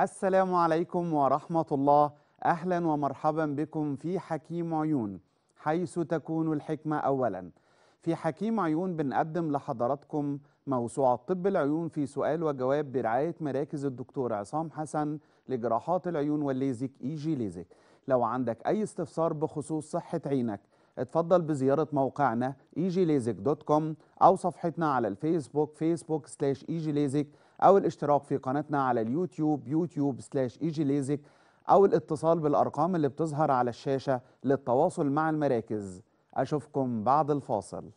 السلام عليكم ورحمة الله أهلا ومرحبا بكم في حكيم عيون حيث تكون الحكمة أولا في حكيم عيون بنقدم لحضراتكم موسوعة طب العيون في سؤال وجواب برعاية مراكز الدكتور عصام حسن لجراحات العيون والليزك إيجي e ليزك لو عندك أي استفسار بخصوص صحة عينك اتفضل بزيارة موقعنا ايجيليزك e دوت كوم أو صفحتنا على الفيسبوك فيسبوك سلاش ايجيليزك أو الاشتراك في قناتنا على اليوتيوب يوتيوب سلاش إيجي ليزك أو الاتصال بالأرقام اللي بتظهر على الشاشة للتواصل مع المراكز أشوفكم بعد الفاصل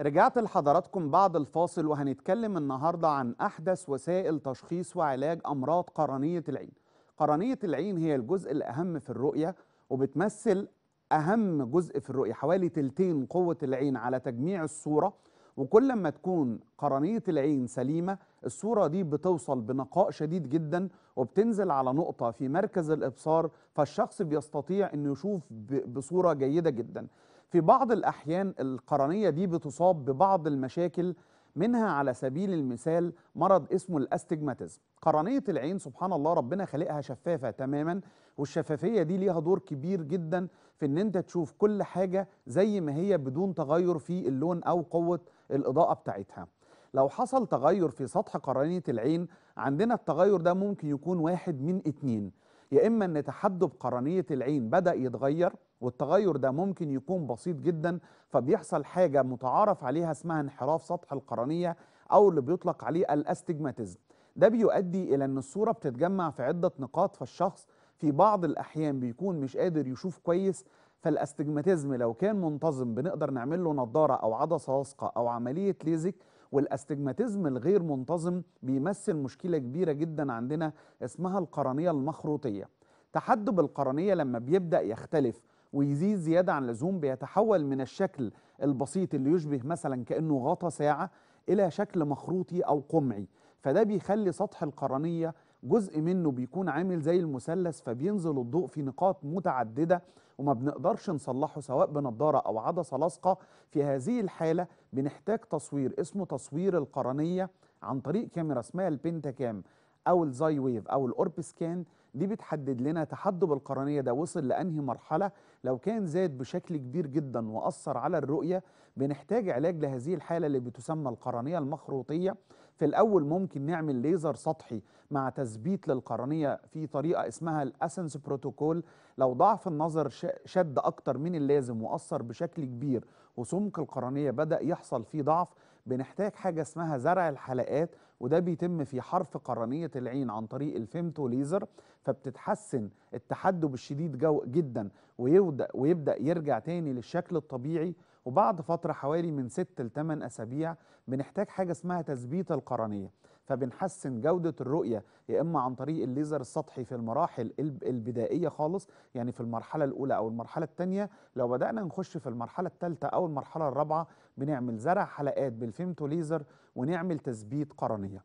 رجعت لحضراتكم بعد الفاصل وهنتكلم النهاردة عن أحدث وسائل تشخيص وعلاج أمراض قرنية العين قرنية العين هي الجزء الأهم في الرؤية وبتمثل أهم جزء في الرؤية حوالي تلتين قوة العين على تجميع الصورة وكل ما تكون قرنية العين سليمة الصورة دي بتوصل بنقاء شديد جدا وبتنزل على نقطة في مركز الإبصار فالشخص بيستطيع أنه يشوف بصورة جيدة جدا في بعض الأحيان القرنية دي بتصاب ببعض المشاكل منها على سبيل المثال مرض اسمه الاستجماتيزم قرنية العين سبحان الله ربنا خلقها شفافة تماما والشفافية دي ليها دور كبير جدا في ان انت تشوف كل حاجة زي ما هي بدون تغير في اللون او قوة الاضاءة بتاعتها لو حصل تغير في سطح قرنية العين عندنا التغير ده ممكن يكون واحد من اتنين يا اما ان تحدب قرنية العين بدأ يتغير والتغير ده ممكن يكون بسيط جدا فبيحصل حاجة متعارف عليها اسمها انحراف سطح القرنية او اللي بيطلق عليه الاستجماتيزم ده بيؤدي الى ان الصورة بتتجمع في عدة نقاط فالشخص في بعض الأحيان بيكون مش قادر يشوف كويس فالاستجماتيزم لو كان منتظم بنقدر نعمل له نضارة أو عدسة لاصقة أو عملية ليزك والاستجماتيزم الغير منتظم بيمثل مشكلة كبيرة جدا عندنا اسمها القرنية المخروطية تحدب القرنية لما بيبدأ يختلف ويزيد زيادة عن اللزوم بيتحول من الشكل البسيط اللي يشبه مثلا كأنه غطا ساعة إلى شكل مخروطي أو قمعي فده بيخلي سطح القرنية جزء منه بيكون عامل زي المثلث فبينزل الضوء في نقاط متعددة وما بنقدرش نصلحه سواء بنضارة أو عدسة لاصقة في هذه الحالة بنحتاج تصوير اسمه تصوير القرنية عن طريق كاميرا اسمها البنتاكام أو الزاي ويف أو الأورب سكان دي بتحدد لنا تحدب القرنية ده وصل لأنهي مرحلة لو كان زاد بشكل كبير جدا وأثر على الرؤية بنحتاج علاج لهذه الحالة اللي بتسمى القرنية المخروطية في الأول ممكن نعمل ليزر سطحي مع تثبيت للقرنية في طريقة اسمها الأسنس بروتوكول لو ضعف النظر شد أكتر من اللازم وأثر بشكل كبير وسمك القرنية بدأ يحصل فيه ضعف بنحتاج حاجة اسمها زرع الحلقات وده بيتم في حرف قرنية العين عن طريق الفيمتو ليزر فبتتحسن التحدب الشديد جو جدا ويبدأ, ويبدأ يرجع تاني للشكل الطبيعي وبعد فترة حوالي من 6 ل 8 أسابيع بنحتاج حاجة اسمها تثبيت القرنية فبنحسن جودة الرؤية يا إما عن طريق الليزر السطحي في المراحل البدائية خالص يعني في المرحلة الأولى أو المرحلة الثانية لو بدأنا نخش في المرحلة الثالثة أو المرحلة الرابعة بنعمل زرع حلقات بالفيمتو ليزر ونعمل تثبيت قرنية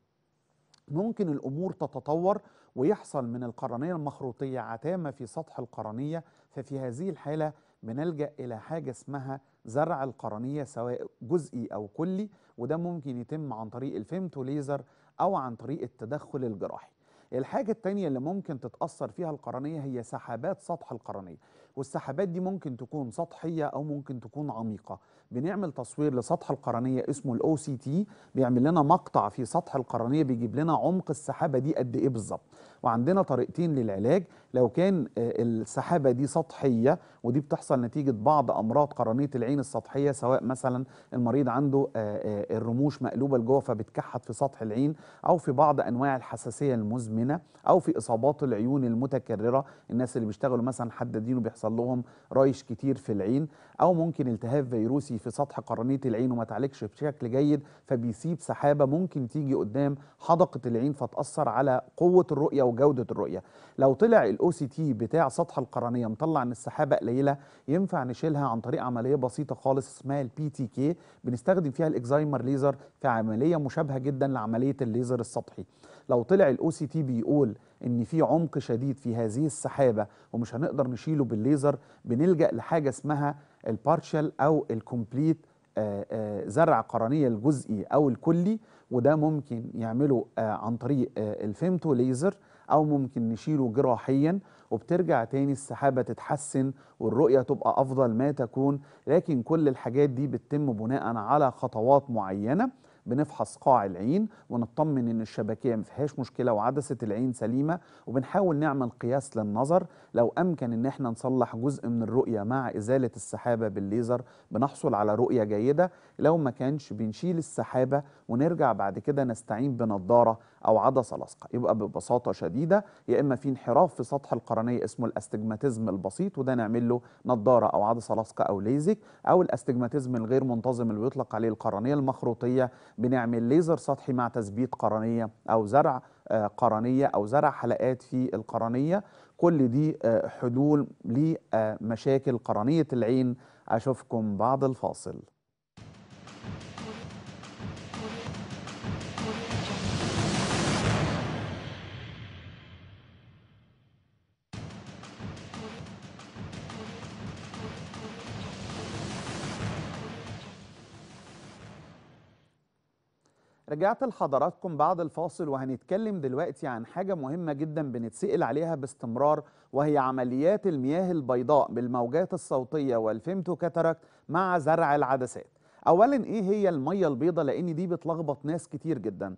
ممكن الأمور تتطور ويحصل من القرنية المخروطية عتامة في سطح القرنية ففي هذه الحالة بنلجأ إلى حاجة اسمها زرع القرنية سواء جزئي أو كلي وده ممكن يتم عن طريق الفيمتوليزر أو عن طريق التدخل الجراحي الحاجة التانية اللي ممكن تتأثر فيها القرنية هي سحابات سطح القرنية والسحابات دي ممكن تكون سطحيه او ممكن تكون عميقه بنعمل تصوير لسطح القرنيه اسمه الاو سي تي بيعمل لنا مقطع في سطح القرنيه بيجيب لنا عمق السحابه دي قد ايه بالظبط وعندنا طريقتين للعلاج لو كان آه، السحابه دي سطحيه ودي بتحصل نتيجه بعض امراض قرنيه العين السطحيه سواء مثلا المريض عنده آه، آه، الرموش مقلوبه لجوه فبتكحت في سطح العين او في بعض انواع الحساسيه المزمنه او في اصابات العيون المتكرره الناس اللي بيشتغلوا مثلا حدادين وبيحصل يحصل لهم ريش كتير في العين او ممكن التهاب فيروسي في سطح قرنيه العين وما تعالجش بشكل جيد فبيسيب سحابه ممكن تيجي قدام حدقه العين فتاثر على قوه الرؤيه وجوده الرؤيه لو طلع الاو سي تي بتاع سطح القرنيه مطلع ان السحابه قليله ينفع نشيلها عن طريق عمليه بسيطه خالص اسمها البي تي كي بنستخدم فيها الاكزايمر ليزر في عمليه مشابهه جدا لعمليه الليزر السطحي لو طلع الاو سي تي بيقول ان في عمق شديد في هذه السحابه ومش هنقدر نشيله بالليزر بنلجا لحاجه اسمها البارشال او الكومبليت آه، آه، زرع قرنيه الجزئي او الكلي وده ممكن يعمله آه، عن طريق الفيمتو ليزر او ممكن نشيله جراحيا وبترجع تاني السحابة تتحسن والرؤية تبقى أفضل ما تكون لكن كل الحاجات دي بتتم بناء على خطوات معينة بنفحص قاع العين ونطمن ان الشبكيه ما فيهاش مشكله وعدسه العين سليمه وبنحاول نعمل قياس للنظر لو امكن ان احنا نصلح جزء من الرؤيه مع ازاله السحابه بالليزر بنحصل على رؤيه جيده لو ما كانش بنشيل السحابه ونرجع بعد كده نستعين بنظاره او عدسه لاصقه يبقى ببساطه شديده يا اما في انحراف في سطح القرنيه اسمه الاستجماتيزم البسيط وده نعمل له نظاره او عدسه لاصقه او ليزك او الاستجماتيزم الغير منتظم اللي بيطلق عليه القرنيه المخروطيه بنعمل ليزر سطحي مع تثبيت قرنية أو زرع آه، قرنية أو زرع حلقات في القرنية كل دي آه، حلول لمشاكل قرنية العين أشوفكم بعد الفاصل رجعت لحضراتكم بعد الفاصل وهنتكلم دلوقتي عن حاجة مهمة جدا بنتسأل عليها باستمرار وهي عمليات المياه البيضاء بالموجات الصوتية والفيمتو كاتاراكت مع زرع العدسات أولا إيه هي المية البيضاء لأن دي بتلخبط ناس كتير جدا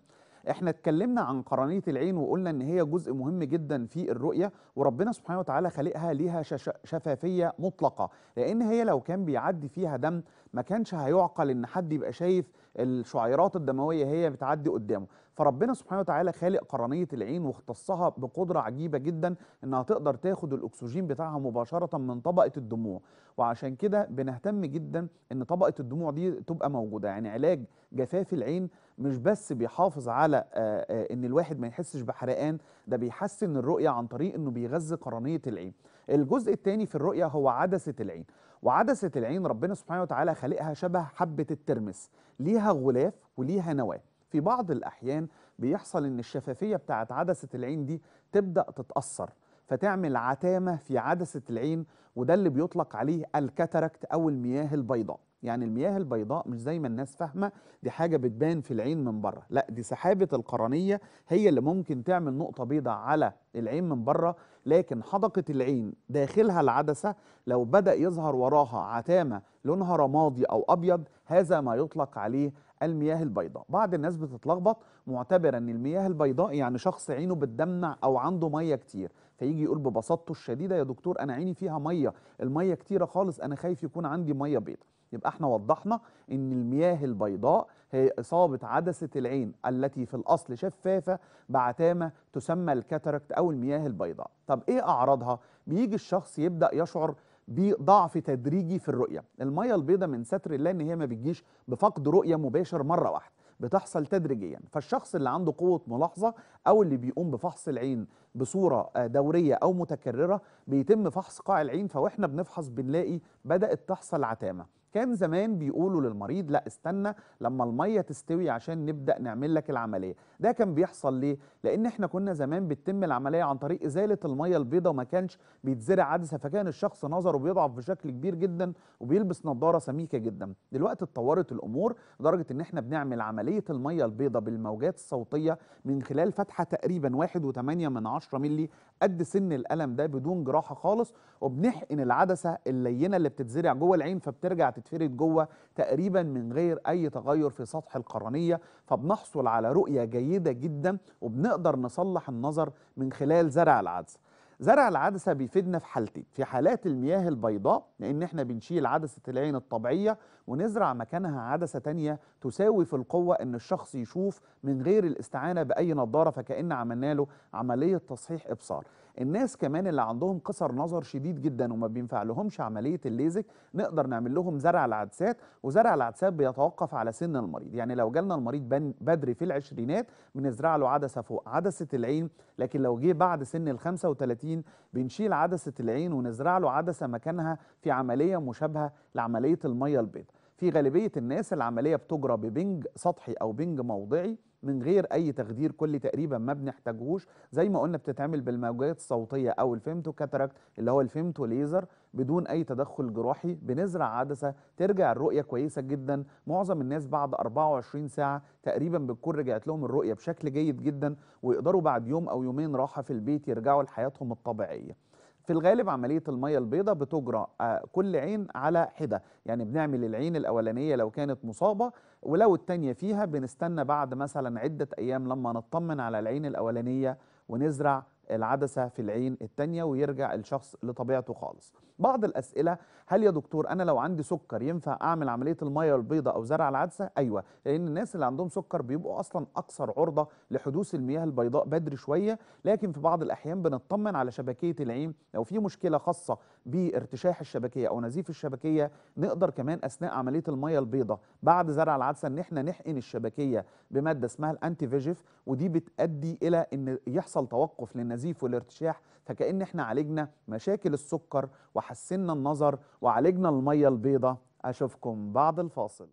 احنا اتكلمنا عن قرنية العين وقلنا ان هي جزء مهم جدا في الرؤية وربنا سبحانه وتعالى خلقها ليها شفافية مطلقة لان هي لو كان بيعدي فيها دم ما كانش هيعقل ان حد يبقى شايف الشعيرات الدمويه هي بتعدي قدامه فربنا سبحانه وتعالى خالق قرنيه العين واختصها بقدره عجيبه جدا انها تقدر تاخد الاكسجين بتاعها مباشره من طبقه الدموع وعشان كده بنهتم جدا ان طبقه الدموع دي تبقى موجوده يعني علاج جفاف العين مش بس بيحافظ على آه، آه، ان الواحد ما يحسش بحرقان ده بيحسن الرؤيه عن طريق انه بيغذي قرنيه العين الجزء الثاني في الرؤية هو عدسة العين وعدسة العين ربنا سبحانه وتعالى خلقها شبه حبة الترمس ليها غلاف وليها نواة في بعض الأحيان بيحصل إن الشفافية بتاعه عدسة العين دي تبدأ تتأثر فتعمل عتامة في عدسة العين وده اللي بيطلق عليه الكاتاركت أو المياه البيضاء يعني المياه البيضاء مش زي ما الناس فاهمه دي حاجه بتبان في العين من بره لا دي سحابه القرنيه هي اللي ممكن تعمل نقطه بيضاء على العين من بره لكن حدقه العين داخلها العدسه لو بدا يظهر وراها عتامه لونها رمادي او ابيض هذا ما يطلق عليه المياه البيضاء بعض الناس بتتلخبط معتبره ان المياه البيضاء يعني شخص عينه بتدمع او عنده ميه كتير فيجي يقول ببساطته الشديده يا دكتور انا عيني فيها ميه الميه كتيره خالص انا خايف يكون عندي ميه بيضاء يبقى احنا وضحنا ان المياه البيضاء هي إصابة عدسة العين التي في الأصل شفافة بعتامة تسمى الكاتاركت أو المياه البيضاء طب إيه أعراضها؟ بيجي الشخص يبدأ يشعر بضعف تدريجي في الرؤية المية البيضاء من ستر الله إن هي ما بتجيش بفقد رؤية مباشر مرة واحدة بتحصل تدريجيا فالشخص اللي عنده قوة ملاحظة أو اللي بيقوم بفحص العين بصوره آه، دوريه او متكرره بيتم فحص قاع العين فواحنا بنفحص بنلاقي بدات تحصل عتامه كان زمان بيقولوا للمريض لا استنى لما الميه تستوي عشان نبدا نعمل لك العمليه ده كان بيحصل ليه لان احنا كنا زمان بتتم العمليه عن طريق ازاله الميه البيضاء وما كانش بيتزرع عدسه فكان الشخص نظره بيضعف بشكل كبير جدا وبيلبس نظاره سميكه جدا دلوقتي اتطورت الامور لدرجه ان احنا بنعمل عمليه الميه البيضاء بالموجات الصوتيه من خلال فتحه تقريبا 1.8 10 مللي قد سن الالم ده بدون جراحه خالص وبنحقن العدسه اللينه اللي بتتزرع جوه العين فبترجع تتفرد جوه تقريبا من غير اي تغير في سطح القرنيه فبنحصل على رؤيه جيده جدا وبنقدر نصلح النظر من خلال زرع العدسه زرع العدسه بيفيدنا في حالتين في حالات المياه البيضاء لان احنا بنشيل عدسه العين الطبيعيه ونزرع مكانها عدسه تانية تساوي في القوه ان الشخص يشوف من غير الاستعانه باي نظاره فكان عملنا له عمليه تصحيح ابصار الناس كمان اللي عندهم قصر نظر شديد جدا وما بينفع لهمش عمليه الليزك نقدر نعمل لهم زرع العدسات وزرع العدسات بيتوقف على سن المريض يعني لو جالنا المريض بدري في العشرينات بنزرع له عدسه فوق عدسه العين لكن لو جه بعد سن ال 35 بنشيل عدسه العين ونزرع له عدسه مكانها في عمليه مشابهه لعمليه الميه البيضاء في غالبيه الناس العمليه بتجرى ببنج سطحي او بنج موضعي من غير اي تخدير كلي تقريبا ما بنحتاجهوش زي ما قلنا بتتعمل بالموجات الصوتيه او الفيمتو كاتاراكت اللي هو الفيمتو ليزر بدون اي تدخل جراحي بنزرع عدسه ترجع الرؤيه كويسه جدا معظم الناس بعد 24 ساعه تقريبا بتكون رجعت لهم الرؤيه بشكل جيد جدا ويقدروا بعد يوم او يومين راحه في البيت يرجعوا لحياتهم الطبيعيه في الغالب عملية المية البيضة بتجرى آه، كل عين على حدة يعني بنعمل العين الأولانية لو كانت مصابة ولو التانية فيها بنستنى بعد مثلا عدة أيام لما نطمن على العين الأولانية ونزرع العدسة في العين التانية ويرجع الشخص لطبيعته خالص بعض الاسئله هل يا دكتور انا لو عندي سكر ينفع اعمل عمليه الميه البيضاء او زرع العدسه ايوه لان الناس اللي عندهم سكر بيبقوا اصلا اكثر عرضه لحدوث المياه البيضاء بدري شويه لكن في بعض الاحيان بنطمن على شبكيه العين لو في مشكله خاصه بارتشاح الشبكيه او نزيف الشبكيه نقدر كمان اثناء عمليه الميه البيضاء بعد زرع العدسه ان احنا نحقن الشبكيه بماده اسمها الانتي فيجيف ودي بتؤدي الى ان يحصل توقف للنزيف والارتشاح فكان احنا عالجنا مشاكل السكر وحسنا النظر وعالجنا المية البيضة أشوفكم بعد الفاصل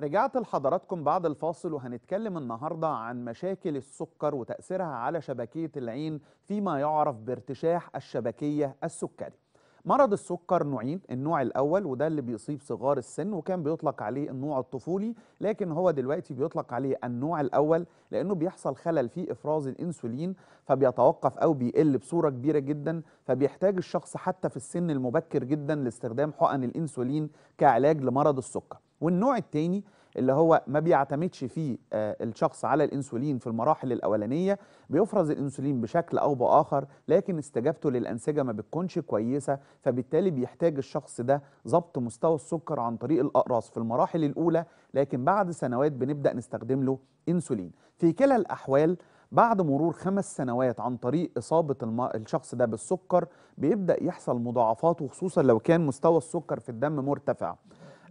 رجعت لحضراتكم بعد الفاصل وهنتكلم النهاردة عن مشاكل السكر وتأثيرها على شبكية العين فيما يعرف بارتشاح الشبكية السكري مرض السكر نوعين النوع الاول وده اللي بيصيب صغار السن وكان بيطلق عليه النوع الطفولي لكن هو دلوقتي بيطلق عليه النوع الاول لانه بيحصل خلل في افراز الانسولين فبيتوقف او بيقل بصوره كبيره جدا فبيحتاج الشخص حتى في السن المبكر جدا لاستخدام حقن الانسولين كعلاج لمرض السكر والنوع الثاني اللي هو ما بيعتمدش فيه آه، الشخص على الانسولين في المراحل الاولانيه بيفرز الانسولين بشكل او باخر لكن استجابته للانسجه ما بتكونش كويسه فبالتالي بيحتاج الشخص ده ضبط مستوى السكر عن طريق الاقراص في المراحل الاولى لكن بعد سنوات بنبدا نستخدم له انسولين في كلا الاحوال بعد مرور خمس سنوات عن طريق إصابة الشخص ده بالسكر بيبدأ يحصل مضاعفات وخصوصا لو كان مستوى السكر في الدم مرتفع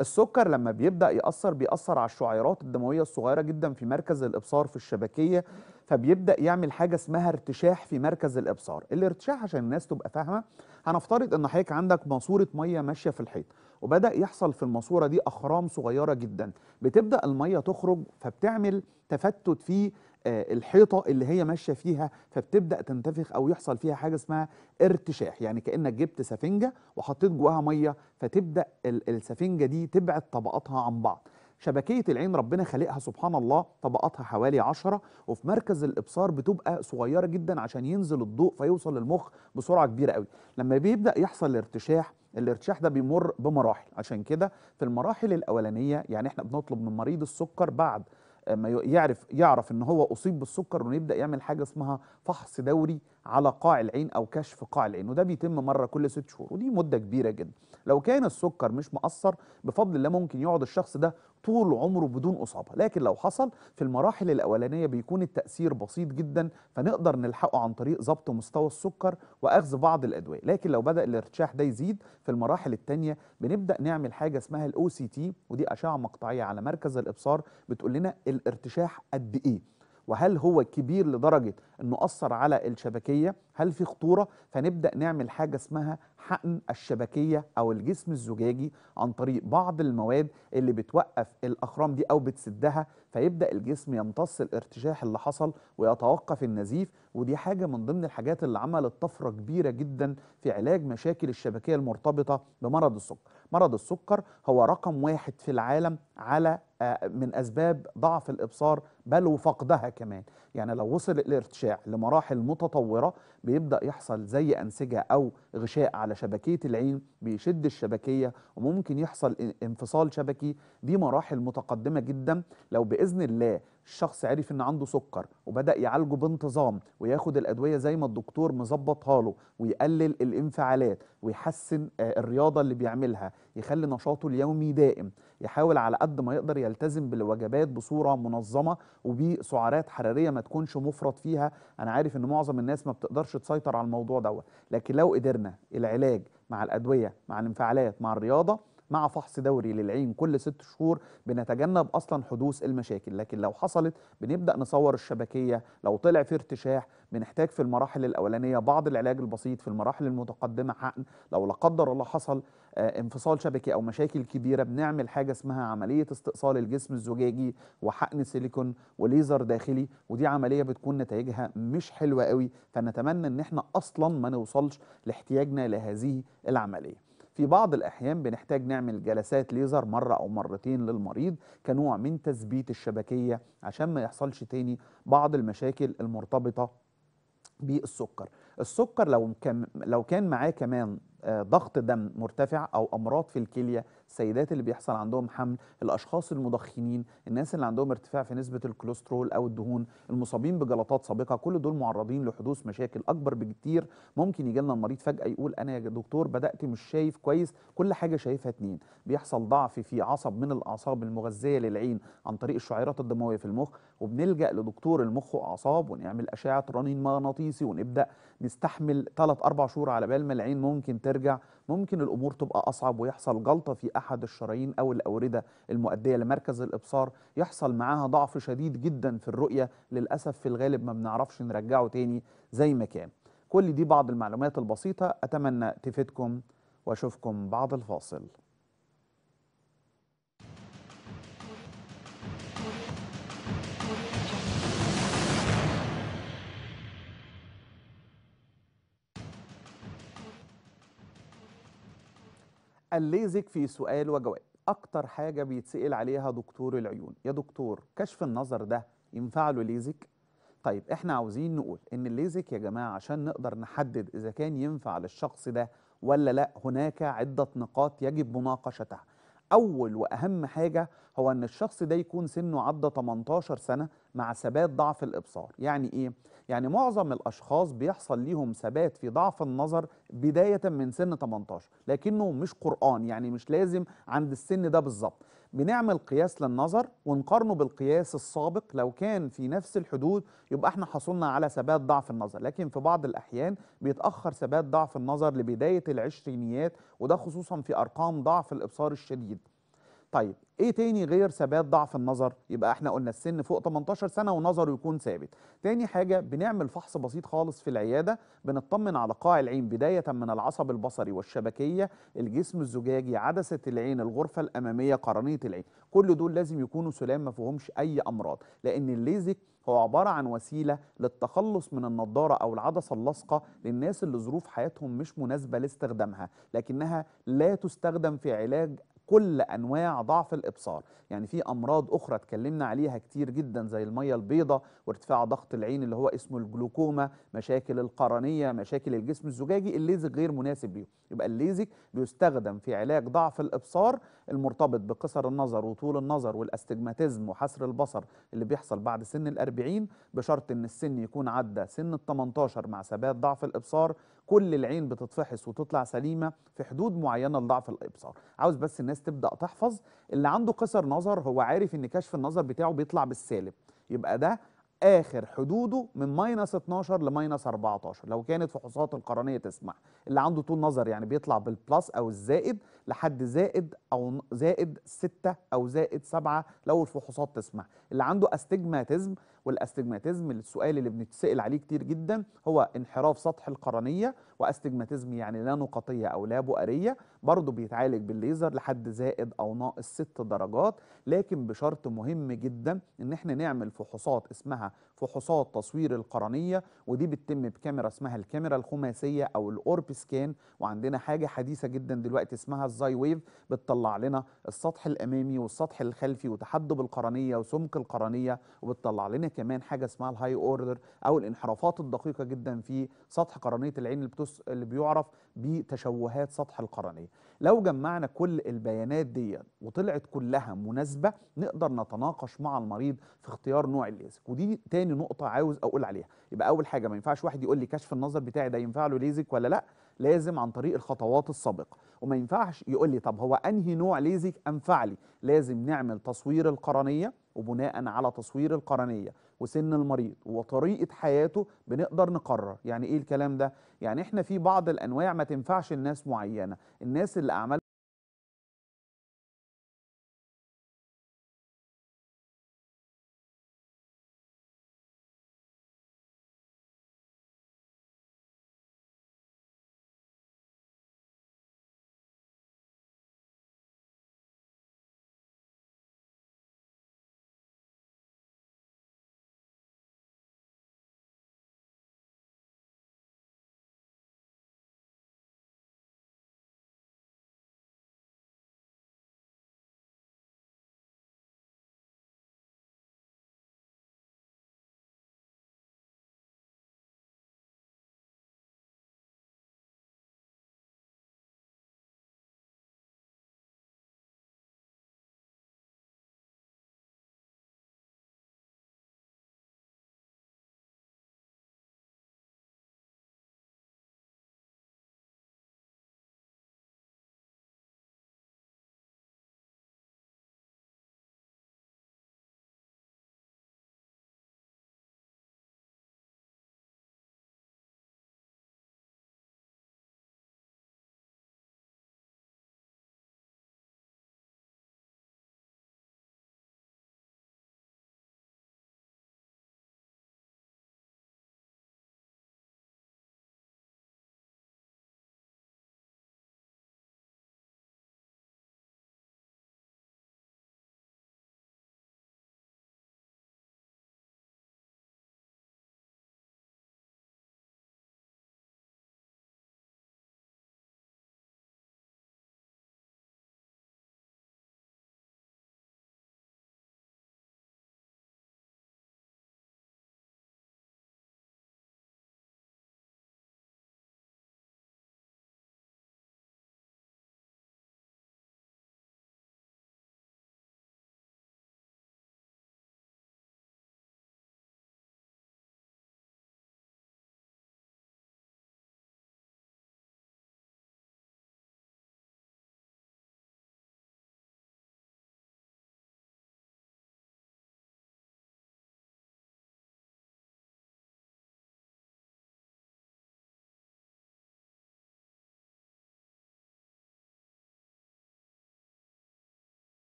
السكر لما بيبدا ياثر بياثر على الشعيرات الدمويه الصغيره جدا في مركز الابصار في الشبكيه فبيبدا يعمل حاجه اسمها ارتشاح في مركز الابصار الارتشاح عشان الناس تبقى فاهمه هنفترض ان حضرتك عندك ماسوره ميه ماشيه في الحيط وبدا يحصل في الماسوره دي اخرام صغيره جدا بتبدا الميه تخرج فبتعمل تفتت في آه، الحيطه اللي هي ماشيه فيها فبتبدا تنتفخ او يحصل فيها حاجه اسمها ارتشاح يعني كانك جبت سفنجه وحطيت جواها ميه فتبدا السفنجه دي تبعد طبقاتها عن بعض شبكية العين ربنا خلقها سبحان الله طبقاتها حوالي عشرة وفي مركز الإبصار بتبقى صغيرة جدا عشان ينزل الضوء فيوصل للمخ بسرعة كبيرة قوي لما بيبدأ يحصل الارتشاح الارتشاح ده بيمر بمراحل عشان كده في المراحل الأولانية يعني احنا بنطلب من مريض السكر بعد آه، ما يعرف يعرف ان هو اصيب بالسكر انه يبدا يعمل حاجه اسمها فحص دوري على قاع العين او كشف قاع العين وده بيتم مره كل ست شهور ودي مده كبيره جدا لو كان السكر مش مأثر بفضل الله ممكن يقعد الشخص ده طول عمره بدون اصابه لكن لو حصل في المراحل الاولانيه بيكون التاثير بسيط جدا فنقدر نلحقه عن طريق ضبط مستوى السكر واخذ بعض الادويه لكن لو بدا الارتشاح ده يزيد في المراحل الثانيه بنبدا نعمل حاجه اسمها الاو سي تي ودي اشعه مقطعيه على مركز الابصار بتقول لنا الارتشاح قد ايه وهل هو كبير لدرجه انه اثر على الشبكيه هل في خطوره فنبدا نعمل حاجه اسمها حقن الشبكيه او الجسم الزجاجي عن طريق بعض المواد اللي بتوقف الاخرام دي او بتسدها فيبدا الجسم يمتص الارتشاح اللي حصل ويتوقف النزيف ودي حاجه من ضمن الحاجات اللي عملت طفره كبيره جدا في علاج مشاكل الشبكيه المرتبطه بمرض السكر مرض السكر هو رقم واحد في العالم على آه، من أسباب ضعف الإبصار بل وفقدها كمان يعني لو وصل الارتشاح لمراحل متطورة بيبدأ يحصل زي أنسجة أو غشاء على شبكية العين بيشد الشبكية وممكن يحصل انفصال شبكي دي مراحل متقدمة جدا لو بإذن الله الشخص عرف ان عنده سكر وبدا يعالجه بانتظام وياخد الادويه زي ما الدكتور مظبطها له ويقلل الانفعالات ويحسن آه، الرياضه اللي بيعملها يخلي نشاطه اليومي دائم يحاول على قد ما يقدر يلتزم بالوجبات بصوره منظمه وبسعرات حراريه ما تكونش مفرط فيها انا عارف ان معظم الناس ما بتقدرش تسيطر على الموضوع دوت لكن لو قدرنا العلاج مع الادويه مع الانفعالات مع الرياضه مع فحص دوري للعين كل ست شهور بنتجنب اصلا حدوث المشاكل لكن لو حصلت بنبدا نصور الشبكيه لو طلع في ارتشاح بنحتاج في المراحل الاولانيه بعض العلاج البسيط في المراحل المتقدمه حقن لو لا قدر الله حصل آه، انفصال شبكي او مشاكل كبيره بنعمل حاجه اسمها عمليه استئصال الجسم الزجاجي وحقن سيليكون وليزر داخلي ودي عمليه بتكون نتائجها مش حلوه قوي فنتمنى ان احنا اصلا ما نوصلش لاحتياجنا لهذه العمليه في بعض الأحيان بنحتاج نعمل جلسات ليزر مرة أو مرتين للمريض كنوع من تثبيت الشبكية عشان ما يحصلش تاني بعض المشاكل المرتبطة بالسكر السكر لو كان لو كان معاه كمان آه، ضغط دم مرتفع او امراض في الكليه السيدات اللي بيحصل عندهم حمل الاشخاص المضخمين الناس اللي عندهم ارتفاع في نسبه الكوليسترول او الدهون المصابين بجلطات سابقه كل دول معرضين لحدوث مشاكل اكبر بكتير ممكن يجي لنا المريض فجاه يقول انا يا دكتور بدات مش شايف كويس كل حاجه شايفها اتنين بيحصل ضعف في عصب من الاعصاب المغذيه للعين عن طريق الشعيرات الدمويه في المخ وبنلجا لدكتور المخ واعصاب ونعمل اشعه رنين مغناطيسي ونبدا نستحمل 3 4 شهور على بال ما العين ممكن ترجع ممكن الامور تبقى اصعب ويحصل جلطه في أحد الشرايين أو الأوردة المؤدية لمركز الإبصار يحصل معاها ضعف شديد جدا في الرؤية للأسف في الغالب ما بنعرفش نرجعه تاني زي ما كان كل دي بعض المعلومات البسيطة أتمنى تفيدكم وأشوفكم بعد الفاصل الليزك في سؤال وجواب اكتر حاجه بيتسال عليها دكتور العيون يا دكتور كشف النظر ده ينفع له ليزك طيب احنا عاوزين نقول ان الليزك يا جماعه عشان نقدر نحدد اذا كان ينفع للشخص ده ولا لا هناك عده نقاط يجب مناقشتها اول واهم حاجه هو ان الشخص ده يكون سنه عدى 18 سنه مع ثبات ضعف الابصار يعني ايه يعني معظم الاشخاص بيحصل ليهم ثبات في ضعف النظر بدايه من سن 18 لكنه مش قران يعني مش لازم عند السن ده بالظبط بنعمل قياس للنظر ونقارنه بالقياس السابق لو كان في نفس الحدود يبقى احنا حصلنا على ثبات ضعف النظر لكن في بعض الأحيان بيتأخر ثبات ضعف النظر لبداية العشرينيات وده خصوصا في أرقام ضعف الإبصار الشديد طيب ايه تاني غير ثبات ضعف النظر يبقى احنا قلنا السن فوق 18 سنه ونظره يكون ثابت تاني حاجه بنعمل فحص بسيط خالص في العياده بنطمن على قاع العين بدايه من العصب البصري والشبكيه الجسم الزجاجي عدسه العين الغرفه الاماميه قرنيه العين كل دول لازم يكونوا سلام ما فيهمش اي امراض لان الليزك هو عبارة عن وسيلة للتخلص من النضارة أو العدسة اللاصقة للناس اللي ظروف حياتهم مش مناسبة لاستخدامها لكنها لا تستخدم في علاج كل انواع ضعف الابصار يعني في امراض اخرى اتكلمنا عليها كتير جدا زي الميه البيضاء وارتفاع ضغط العين اللي هو اسمه الجلوكوما مشاكل القرنيه مشاكل الجسم الزجاجي الليزك غير مناسب ليهم يبقى الليزك بيستخدم في علاج ضعف الابصار المرتبط بقصر النظر وطول النظر والاستجماتيزم وحسر البصر اللي بيحصل بعد سن الأربعين بشرط ان السن يكون عدى سن ال 18 مع ثبات ضعف الابصار كل العين بتتفحص وتطلع سليمه في حدود معينه لضعف الابصار عاوز بس الناس تبدا تحفظ اللي عنده قصر نظر هو عارف ان كشف النظر بتاعه بيطلع بالسالب يبقى ده اخر حدوده من ماينس 12 لماينس 14 لو كانت فحوصات القرنيه تسمح اللي عنده طول نظر يعني بيطلع بالبلس او الزائد لحد زائد او زائد 6 او زائد 7 لو الفحوصات تسمح اللي عنده استجماتيزم والاستجماتيزم السؤال اللي بنتسال عليه كتير جدا هو انحراف سطح القرنيه واستجماتيزم يعني لا نقطيه او لا بؤريه برضه بيتعالج بالليزر لحد زائد او ناقص 6 درجات لكن بشرط مهم جدا ان احنا نعمل فحوصات اسمها فحوصات تصوير القرنيه ودي بتتم بكاميرا اسمها الكاميرا الخماسيه او الاورب سكان وعندنا حاجه حديثه جدا دلوقتي اسمها الزاي ويف بتطلع لنا السطح الامامي والسطح الخلفي وتحدب القرنيه وسمك القرنيه وبتطلع لنا كمان حاجه اسمها الهاي اوردر او الانحرافات الدقيقه جدا في سطح قرنيه العين اللي, بتس... اللي بيعرف بتشوهات سطح القرنيه لو جمعنا كل البيانات دي وطلعت كلها مناسبه نقدر نتناقش مع المريض في اختيار نوع الليزك ودي تاني تاني نقطه عاوز اقول عليها يبقى اول حاجه ما ينفعش واحد يقول لي كشف النظر بتاعي ده ينفع له ليزك ولا لا لازم عن طريق الخطوات السابقه وما ينفعش يقول لي طب هو انهي نوع ليزك انفع لي لازم نعمل تصوير القرنيه وبناء على تصوير القرنيه وسن المريض وطريقه حياته بنقدر نقرر يعني ايه الكلام ده يعني احنا في بعض الانواع ما تنفعش لناس معينه الناس اللي اعمال